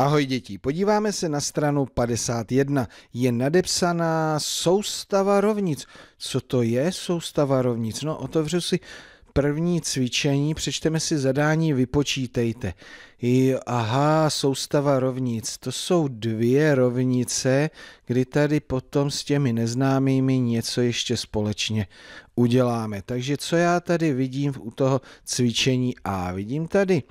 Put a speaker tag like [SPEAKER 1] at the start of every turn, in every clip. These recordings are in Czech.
[SPEAKER 1] Ahoj děti, podíváme se na stranu 51. Je nadepsaná soustava rovnic. Co to je soustava rovnic? No, otevřu si první cvičení, přečteme si zadání, vypočítejte. I, aha, soustava rovnic. To jsou dvě rovnice, kdy tady potom s těmi neznámými něco ještě společně uděláme. Takže co já tady vidím u toho cvičení A? Vidím tady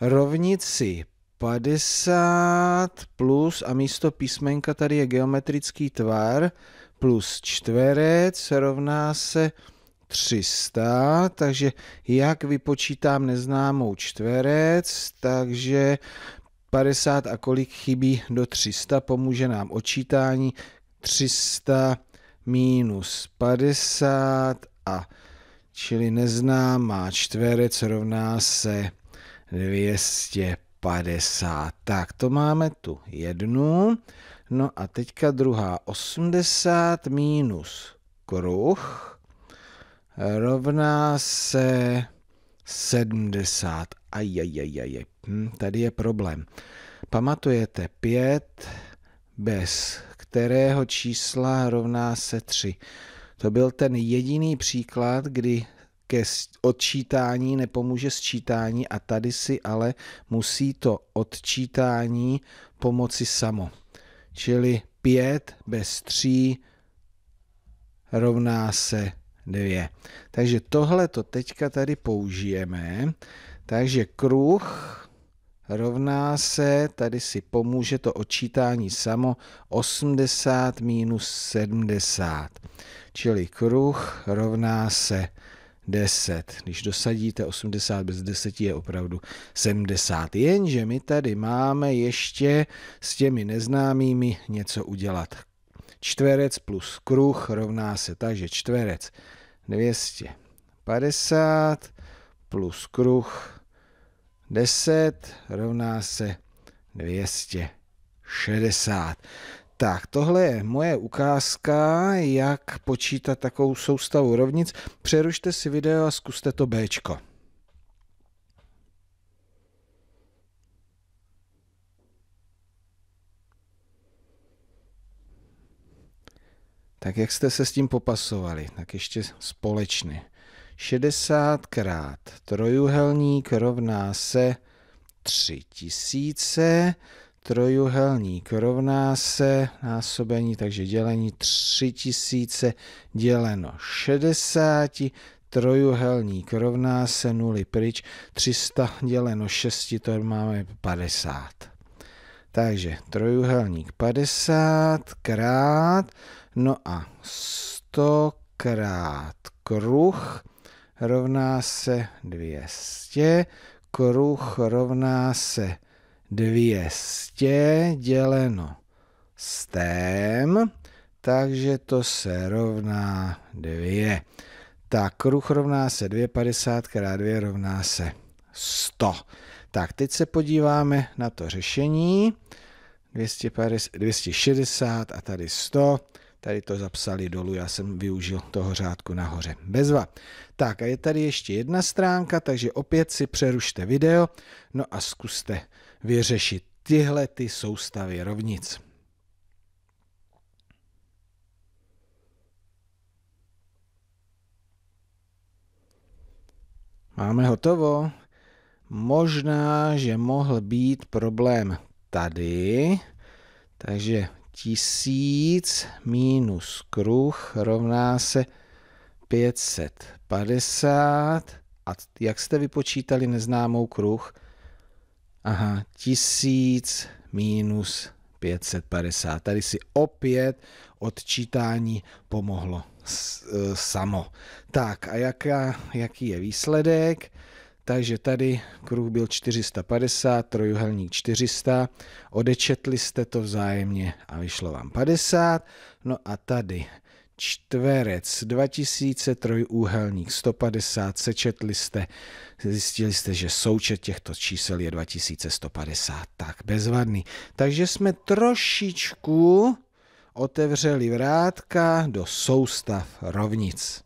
[SPEAKER 1] rovnici 50 plus a místo písmenka tady je geometrický tvar plus čtverec rovná se 300, takže jak vypočítám neznámou čtverec, takže 50 a kolik chybí do 300, pomůže nám očítání 300 minus 50 a čili neznámá čtverec rovná se 250. 50. Tak to máme tu jednu. No a teďka druhá. 80 minus kruh rovná se 70. Ajajajajaj. Hm, tady je problém. Pamatujete 5 bez kterého čísla rovná se 3. To byl ten jediný příklad, kdy ke odčítání nepomůže sčítání a tady si ale musí to odčítání pomoci samo. Čili 5 bez 3 rovná se 2. Takže tohle to teďka tady použijeme. Takže kruh rovná se, tady si pomůže to odčítání samo, 80 minus 70. Čili kruh rovná se 10. Když dosadíte 80 bez 10 je opravdu 70. Jenže my tady máme ještě s těmi neznámými něco udělat. Čtverec plus kruh rovná se takže čtverec 250 plus kruh 10 rovná se 260. Tak, tohle je moje ukázka, jak počítat takovou soustavu rovnic. Přerušte si video a zkuste to Bčko. Tak jak jste se s tím popasovali? Tak ještě společně. 60 krát trojuhelník rovná se 3000 trojuhelník rovná se násobení, takže dělení 3000 děleno 60, trojuhelník rovná se 0 pryč, 300 děleno 6, to máme 50. Takže trojuhelník 50 krát, no a 100 krát kruh rovná se 200, kruh rovná se 200 děleno s tém, takže to se rovná 2. Tak kruh rovná se 2, 50 krát 2 rovná se 100. Tak teď se podíváme na to řešení. 250, 260 a tady 100. Tady to zapsali dolů, já jsem využil toho řádku nahoře. Bezva. Tak a je tady ještě jedna stránka, takže opět si přerušte video, no a zkuste vyřešit tyhle ty soustavy rovnic. Máme hotovo. Možná, že mohl být problém tady. Takže tisíc minus kruh rovná se 550. A jak jste vypočítali neznámou kruh? Aha, tisíc minus 550. Tady si opět odčítání pomohlo e, samo. Tak a jaká, jaký je výsledek? Takže tady kruh byl 450, trojuhelník 400, odečetli jste to vzájemně a vyšlo vám 50. No a tady čtverec 2000, trojúhelník 150, sečetli jste, zjistili jste, že součet těchto čísel je 2150, tak bezvadný. Takže jsme trošičku otevřeli vrátka do soustav rovnic.